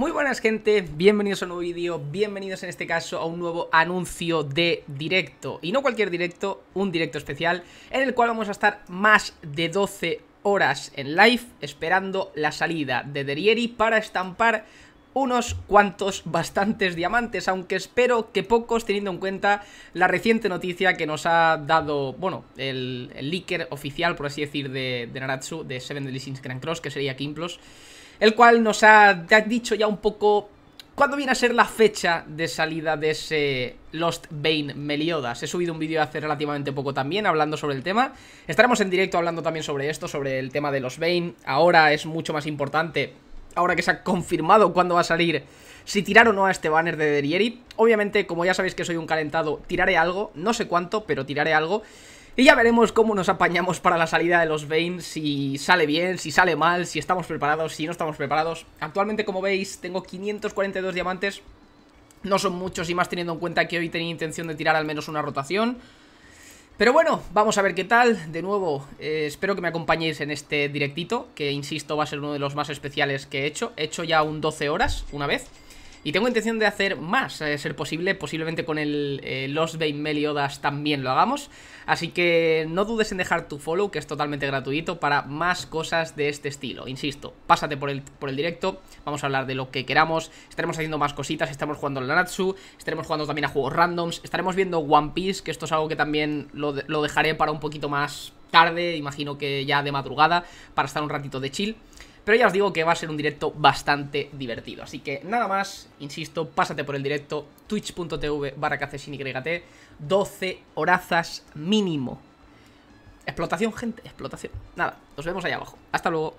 Muy buenas gente, bienvenidos a un nuevo vídeo, bienvenidos en este caso a un nuevo anuncio de directo Y no cualquier directo, un directo especial en el cual vamos a estar más de 12 horas en live Esperando la salida de Derieri para estampar unos cuantos bastantes diamantes, aunque espero que pocos teniendo en cuenta la reciente noticia que nos ha dado, bueno, el, el oficial, por así decir, de, Naratsu, de Seven Deadly Grand Cross, que sería Kimplos, el cual nos ha, dicho ya un poco cuándo viene a ser la fecha de salida de ese Lost Bane Meliodas. He subido un vídeo hace relativamente poco también hablando sobre el tema. Estaremos en directo hablando también sobre esto, sobre el tema de los Bane. Ahora es mucho más importante, ahora que se ha confirmado cuándo va a salir, si tirar o no a este banner de Derieri. Obviamente, como ya sabéis que soy un calentado, tiraré algo, no sé cuánto, pero tiraré algo. Y ya veremos cómo nos apañamos para la salida de los Veins, si sale bien, si sale mal, si estamos preparados, si no estamos preparados. Actualmente, como veis, tengo 542 diamantes. No son muchos y más teniendo en cuenta que hoy tenía intención de tirar al menos una rotación. Pero bueno, vamos a ver qué tal. De nuevo, eh, espero que me acompañéis en este directito, que insisto va a ser uno de los más especiales que he hecho. He hecho ya un 12 horas una vez. Y tengo intención de hacer más, eh, ser posible, posiblemente con el eh, Lost Los Meliodas también lo hagamos. Así que no dudes en dejar tu follow, que es totalmente gratuito, para más cosas de este estilo. Insisto, pásate por el, por el directo, vamos a hablar de lo que queramos, estaremos haciendo más cositas, estaremos jugando al Nanatsu, estaremos jugando también a juegos randoms, estaremos viendo One Piece, que esto es algo que también lo, lo dejaré para un poquito más tarde, imagino que ya de madrugada, para estar un ratito de chill. Pero ya os digo que va a ser un directo bastante divertido. Así que nada más, insisto, pásate por el directo twitch.tv barra 12 horazas mínimo. Explotación, gente, explotación. Nada, nos vemos ahí abajo. Hasta luego.